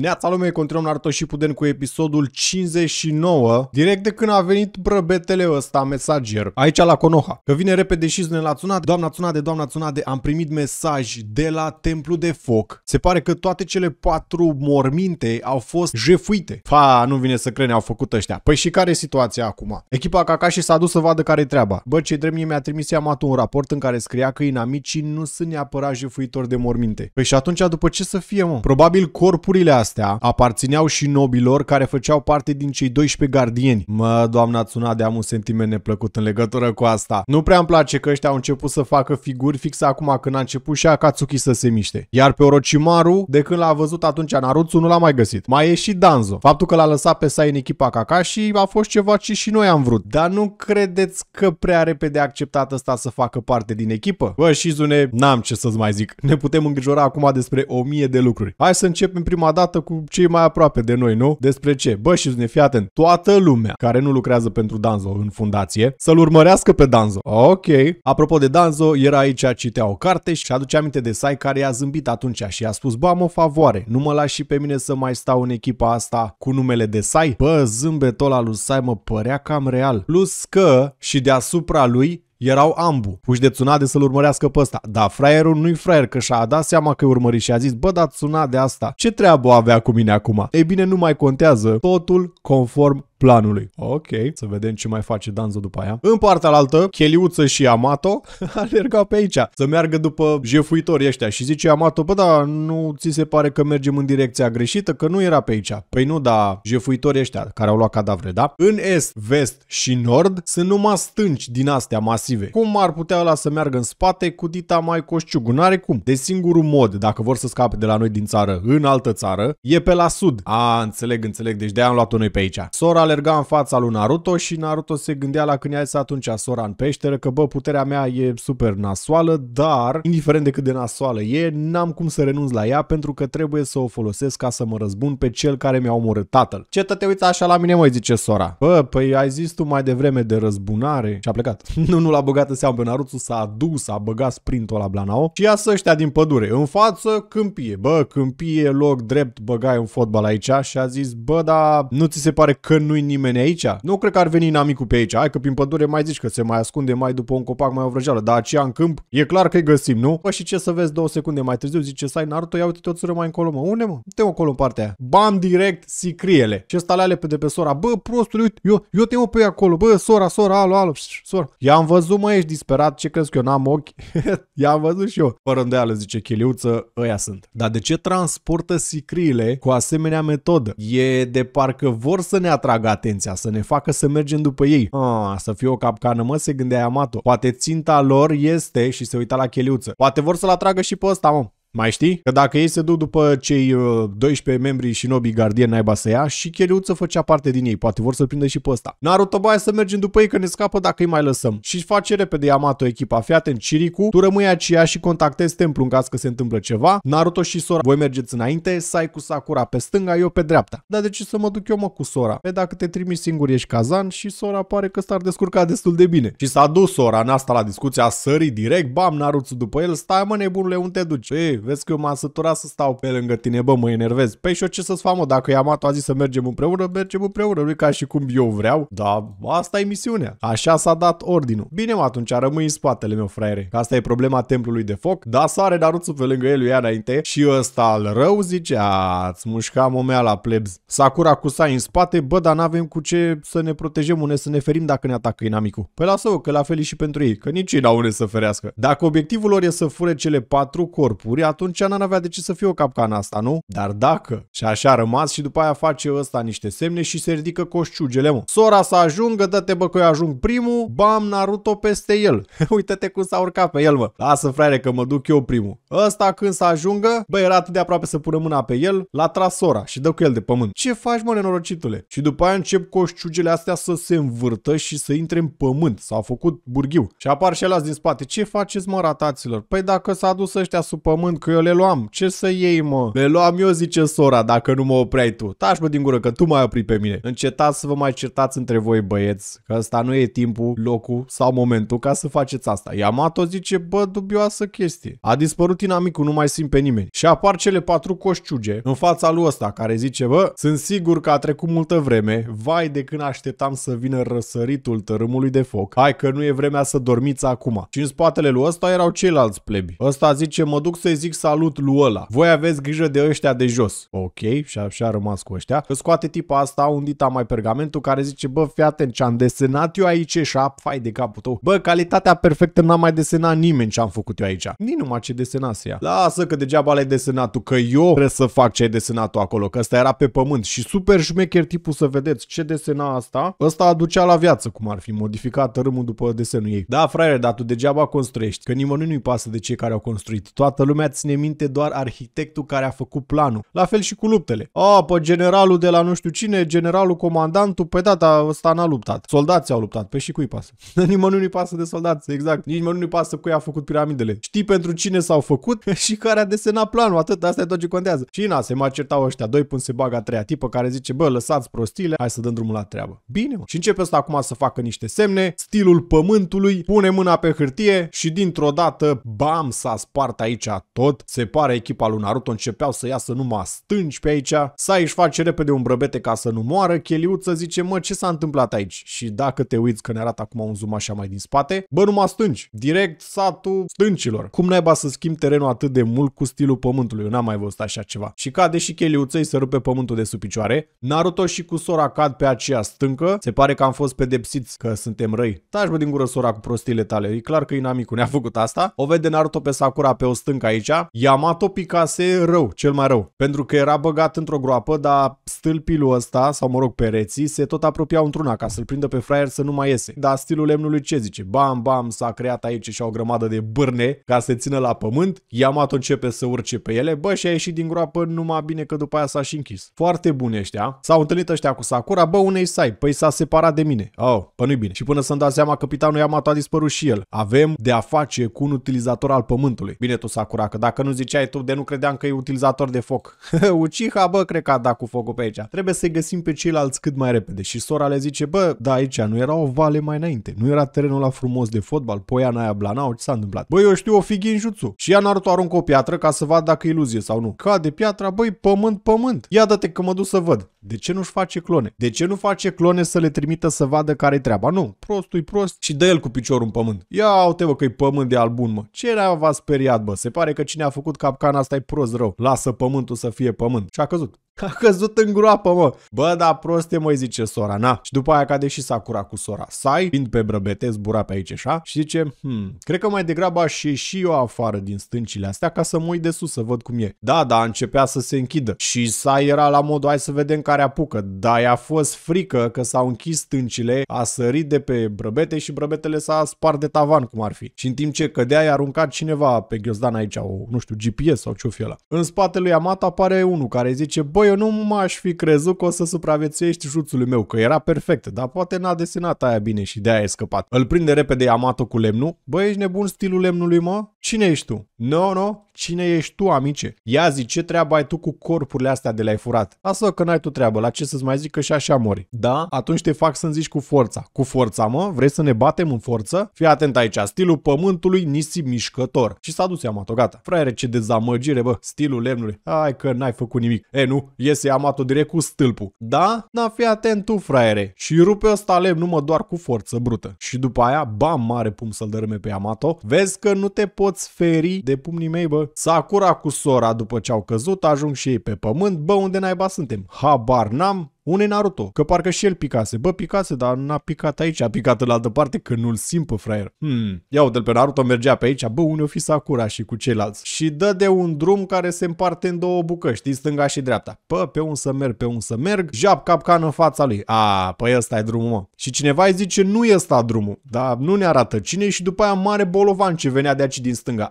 Neața lume, continuăm la și Puden cu episodul 59, direct de când a venit brăbetele ăsta, mesager, aici la Konoha. Că vine repede și zune la Tsunade, doamna Tsunade, doamna Tsunade, am primit mesaj de la Templu de Foc. Se pare că toate cele patru morminte au fost jefuite. Fa, nu vine să crede, au făcut ăștia. Păi și care e situația acum? Echipa Kakashi s-a dus să vadă care e treaba. Bă, ce drept mie mi-a trimis Yamato un raport în care scria că inamicii nu sunt neapărat jefuitori de morminte. Păi și atunci după ce să fie, mă? Probabil corpurile astea astea aparțineau și nobilor care făceau parte din cei 12 gardieni. Mă, doamna de am un sentiment neplăcut în legătură cu asta. Nu prea îmi place că ăștia au început să facă figuri fix acum când a început și Akatsuki să se miște. Iar pe Orochimaru, de când l-a văzut atunci Narutsu, nu l-a mai găsit. Mai e și Danzo. Faptul că l-a lăsat pe Sai în echipa Kakashi a fost ceva ce și noi am vrut. Dar nu credeți că prea repede a acceptat ăsta să facă parte din echipă? Bă, Shizune, n-am ce să-ți mai zic. Ne putem îngrijora acum despre o mie de lucruri. Hai să începem prima dată dată cu cei mai aproape de noi, nu? Despre ce? Bă, și ne fii atent, toată lumea care nu lucrează pentru Danzo în fundație să-l urmărească pe Danzo. Ok. Apropo de Danzo, era aici, citea o carte și aduce aminte de Sai care i-a zâmbit atunci și a spus, bă, am o favoare, nu mă lași și pe mine să mai stau în echipa asta cu numele de Sai? Bă, zâmbetul ăla lui Sai mă părea cam real. Plus că și deasupra lui erau ambu, puși de Tsunade să-l urmărească pe ăsta. Dar fraierul nu-i fraier că și-a dat seama că-i urmări și a zis, bă, dar Tsunade asta, ce treabă avea cu mine acum? Ei bine, nu mai contează, totul conform planului. Ok, să vedem ce mai face Danzo după aia. În partea altă, Cheliuță și Amato alergau pe aici să meargă după jefuitorii ăștia și zice Amato, bă, da, nu ți se pare că mergem în direcția greșită, că nu era pe aici. Păi nu, da, jefuitorii ăștia care au luat cadavre, da? În est, vest și nord sunt numai stânci din astea masive. Cum ar putea ăla să meargă în spate cu dita mai coșciugă? N-are cum. De singurul mod, dacă vor să scape de la noi din țară în altă țară, e pe la sud. A, înțeleg, înțeleg, deci de-aia am luat-o noi pe aici. Sora alerga în fața lui Naruto și Naruto se gândea la când i-a atunci sora în peșteră că bă, puterea mea e super nasoală, dar indiferent de cât de nasoală e, n-am cum să renunț la ea pentru că trebuie să o folosesc ca să mă răzbun pe cel care mi-a omorât tatăl. Ce te uiți așa la mine, măi, zice sora. Bă, păi ai zis tu mai devreme de răzbunare și a plecat. nu, nu l-a băgat în seamă pe Naruto, s-a dus, a băgat sprintul la Blanao și să ăștia din pădure. În față, câmpie. Bă, câmpie, loc drept, băgai un fotbal aici și a zis, bă, dar nu ți se pare că nu nu-i nimeni aici. Nu cred că ar veni inamicul pe aici. Hai că prin pădure mai zici că se mai ascunde mai după un copac, mai o vrăjeală. Dar aceea în câmp, e clar că-i găsim, nu? Bă, și ce să vezi două secunde mai târziu, zice Sai Naruto, ia uite-te o mai încolo, mă. Unde, mă? Te acolo în partea aia. Bam, direct, sicriele. Și stale ale pe de pe sora. Bă, prostul, uite, eu, eu te mă pe acolo. Bă, sora, sora, alu alu sora. I-am văzut, mă, ești disperat, ce crezi că eu n-am ochi? I-am văzut și eu. Fără îndeală, zice Chiliuță, ăia sunt. Dar de ce transportă sicriile cu asemenea metodă? E de parcă vor să ne atragă atragă atenția, să ne facă să mergem după ei. Ah, să fie o capcană, mă, se gândea Yamato. Poate ținta lor este și se uita la cheliuță. Poate vor să-l atragă și pe ăsta, mă. Mai știi? Că dacă ei se duc după cei 12 uh, membri și nobii gardieni naiba să ia și Cheliuță făcea parte din ei, poate vor să-l prindă și pe ăsta. Naruto baia să mergem după ei că ne scapă dacă îi mai lăsăm. Și face repede Yamato echipa, fii atent, Chiriku, tu rămâi aceea și contactezi templu în caz că se întâmplă ceva. Naruto și Sora, voi mergeți înainte, sai cu Sakura pe stânga, eu pe dreapta. Dar de ce să mă duc eu mă cu Sora? Pe dacă te trimiți singur ești Kazan și Sora pare că s-ar descurca destul de bine. Și s-a dus Sora în asta la discuția sări direct, bam Naruto după el, stai mă nebunule, unde te duci? Ei, Vezi că eu m-am săturat să stau pe lângă tine, bă, mă enervez. Păi și eu ce să-ți fac, mă, dacă Yamato a zis să mergem împreună, mergem împreună, nu ca și cum eu vreau, dar asta e misiunea. Așa s-a dat ordinul. Bine, mă, atunci rămâi în spatele meu, fraiere. Că asta e problema templului de foc. Da, sare Naruto pe lângă el, ia înainte și ăsta al rău zice, ați mușca momea la plebs. Sakura cu Sai în spate, bă, dar n-avem cu ce să ne protejăm, unde să ne ferim dacă ne atacă inamicul. Păi lasă că la fel și pentru ei, că nici ei n-au unde să ferească. Dacă obiectivul lor e să fure cele patru corpuri, atunci n-ar avea de ce să fie o capcană asta, nu? Dar dacă și așa a rămas și după aia face ăsta niște semne și se ridică coșciugele, mă. Sora să ajungă, dă-te bă că eu ajung primul, bam Naruto peste el. Uită-te cum s-a urcat pe el, mă. Lasă fraiere, că mă duc eu primul. Ăsta când să ajungă, bă era atât de aproape să pună mâna pe el, l-a tras sora și dă cu el de pământ. Ce faci mă nenorocitule? Și după aia încep coșciugele astea să se învârtă și să intre în pământ. S-a făcut burghiu. Și apar și din spate. Ce faceți mă rataților? Păi dacă s-a dus ăștia sub pământ că eu le luam. Ce să iei, mă? Le luam eu, zice sora, dacă nu mă opreai tu. Taci mă din gură, că tu mai ai oprit pe mine. Încetați să vă mai certați între voi, băieți, că asta nu e timpul, locul sau momentul ca să faceți asta. Yamato zice, bă, dubioasă chestie. A dispărut inamicul, nu mai simt pe nimeni. Și apar cele patru coșciuge în fața lui ăsta, care zice, bă, sunt sigur că a trecut multă vreme, vai de când așteptam să vină răsăritul tărâmului de foc. Hai că nu e vremea să dormiți acum. Și în spatele lui ăsta erau ceilalți plebi. Ăsta zice, mă duc să-i zic zic salut lui ăla. Voi aveți grijă de ăștia de jos. Ok, și așa a rămas cu ăștia. Că scoate tipa asta, dita mai pergamentul, care zice, bă, fii atent ce am desenat eu aici și fai de capul tău. Bă, calitatea perfectă n-a mai desenat nimeni ce am făcut eu aici. Nici numai ce desenase ea. Lasă că degeaba l-ai desenat tu, că eu trebuie să fac ce ai desenat tu acolo, că ăsta era pe pământ și super șmecher tipul să vedeți ce desena asta. Ăsta aducea la viață, cum ar fi modificat râmul după desenul ei. Da, fraiere, dar tu degeaba construiești, că nimănui nu-i pasă de cei care au construit. Toată lumea ține minte doar arhitectul care a făcut planul. La fel și cu luptele. A, pe generalul de la nu știu cine, generalul comandantul, pe data ăsta n-a luptat. Soldații au luptat, pe și cui pasă? Nimănui nu-i pasă de soldați, exact. Nici nu-i pasă cui a făcut piramidele. Știi pentru cine s-au făcut și care a desenat planul, atât, asta e tot ce contează. Și na, se mai certau ăștia doi pun se baga a treia tipă care zice, bă, lăsați prostiile, hai să dăm drumul la treabă. Bine, mă. Și începe asta acum să facă niște semne, stilul pământului, pune mâna pe hârtie și dintr-o dată, bam, s-a spart aici tot Hot, se pare echipa lui Naruto începeau să iasă numai stânci pe aici, Sai își face repede un brăbete ca să nu moară, Cheliuță zice, mă, ce s-a întâmplat aici? Și dacă te uiți că ne arată acum un zoom așa mai din spate, bă, numai stânci, direct satul stâncilor. Cum naiba să schimb terenul atât de mult cu stilul pământului? Eu n-am mai văzut așa ceva. Și cade și Cheliuță, îi se rupe pământul de sub picioare, Naruto și cu sora cad pe aceea stâncă, se pare că am fost pedepsiți că suntem răi. Taci bă din gură sora cu prostiile tale, e clar că inamicul ne-a făcut asta. O vede Naruto pe Sakura pe o stâncă aici, Ninja, Yamato picase rău, cel mai rău, pentru că era băgat într-o groapă, dar stâlpilul ăsta, sau mă rog pereții, se tot apropiau într-una ca să-l prindă pe fraier să nu mai iese. Dar stilul lemnului ce zice? Bam, bam, s-a creat aici și o grămadă de bârne ca să țină la pământ, Yamato începe să urce pe ele, bă, și a ieșit din groapă numai bine că după aia s-a și închis. Foarte bune ăștia. S-au întâlnit ăștia cu Sakura, bă, unei sai, păi s-a separat de mine. Oh, pă nu bine. Și până să-mi dau seama, capitanul Yamato a dispărut și el. Avem de a face cu un utilizator al pământului. Bine tu, Sakura, că dacă nu ziceai tu de nu credeam că e utilizator de foc. Uciha, bă, cred că a dat cu focul pe aici. Trebuie să-i găsim pe ceilalți cât mai repede. Și sora le zice, bă, da, aici nu era o vale mai înainte. Nu era terenul la frumos de fotbal, poiana aia blanau, ce s-a întâmplat? Bă, eu știu o în ginjutsu. Și ea Naruto aruncă o piatră ca să vad dacă e iluzie sau nu. Cade piatra, băi, pământ, pământ. Ia dă-te că mă duc să văd. De ce nu-și face clone? De ce nu face clone să le trimită să vadă care-i treaba? Nu, prostul prost și dă el cu piciorul în pământ. Ia uite bă că-i pământ de albun, mă. Ce v-a speriat, bă? Se pare că cine a făcut capcana asta e prost rău. Lasă pământul să fie pământ. Și a căzut. A căzut în groapă, mă. Bă, da, proste, mă, zice sora, na. Și după aia cade și Sakura cu sora Sai, fiind pe brăbete, zbura pe aici așa, și zice, hmm, cred că mai degrabă aș ieși eu afară din stâncile astea ca să mă uit de sus să văd cum e. Da, da, începea să se închidă. Și Sai era la modul, hai să vedem care apucă. Da, i-a fost frică că s-au închis stâncile, a sărit de pe brăbete și brăbetele s-a spart de tavan, cum ar fi. Și în timp ce cădea, i-a aruncat cineva pe ghiozdan aici, o, nu știu, GPS sau ce-o fi ăla. În spatele lui amata apare unul care zice, băi, eu nu m-aș fi crezut că o să supraviețuiești juțului meu, că era perfect, dar poate n-a desenat aia bine și de aia ai scăpat. Îl prinde repede Yamato cu lemnul. Băi, ești nebun stilul lemnului, mă? Cine ești tu? No, no, cine ești tu, amice? Ia zi, ce treabă ai tu cu corpurile astea de le-ai furat? Lasă că n-ai tu treabă, la ce să-ți mai zic că și așa mori. Da? Atunci te fac să-mi zici cu forța. Cu forța, mă? Vrei să ne batem în forță? Fii atent aici, stilul pământului nisip mișcător. Și s-a dus Yamato, gata. Fraiere, ce dezamăgire, bă, stilul lemnului. Hai că n-ai făcut nimic. E, nu, Iese Amato direct cu stâlpul. Da? Na, fi atent tu, fraiere. Și rupe ăsta lemn numă doar cu forță brută. Și după aia, bam, mare pum să-l dărâme pe Amato. Vezi că nu te poți feri de pumnii mei, bă. Sakura cu Sora, după ce au căzut, ajung și ei pe pământ. Bă, unde naiba suntem? Habar n-am. Une Naruto, că parcă și el picase. Bă, picase, dar n-a picat aici, a picat în altă parte, că nu-l simt pe fraier. Hmm, ia uite pe Naruto mergea pe aici, bă, unde o fi Sakura și cu ceilalți. Și dă de un drum care se împarte în două bucăți, știi, stânga și dreapta. Pă, pe un să merg, pe un să merg, jap capcan în fața lui. A, păi ăsta e drumul, mă. Și cineva îi zice, nu e ăsta drumul, dar nu ne arată cine și după aia mare bolovan ce venea de aici din stânga.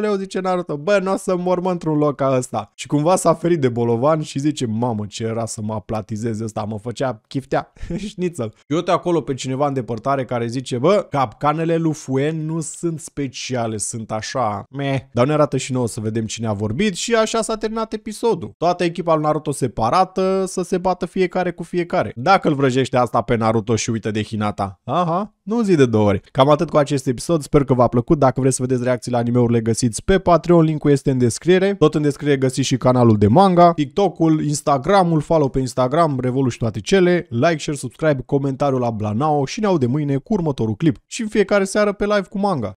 leu zice Naruto, bă, nu o să mor într-un loc ca ăsta. Și cumva s-a ferit de bolovan și zice, mamă, ce era să mă aplatizez Dumnezeu ăsta, mă făcea chiftea, șnițel. Eu te acolo pe cineva în depărtare care zice, bă, capcanele lui Fuen nu sunt speciale, sunt așa, meh. Dar ne arată și nouă să vedem cine a vorbit și așa s-a terminat episodul. Toată echipa lui Naruto separată să se bată fiecare cu fiecare. Dacă îl vrăjește asta pe Naruto și uită de Hinata. Aha, nu zi de două ori. Cam atât cu acest episod, sper că v-a plăcut. Dacă vreți să vedeți reacții la anime urile le găsiți pe Patreon, linkul este în descriere. Tot în descriere găsiți și canalul de manga, TikTok-ul, Instagram-ul, follow pe Instagram, Revolu și toate cele, like, share, subscribe, comentariu la Blanao și ne audem mâine cu următorul clip și în fiecare seară pe live cu manga.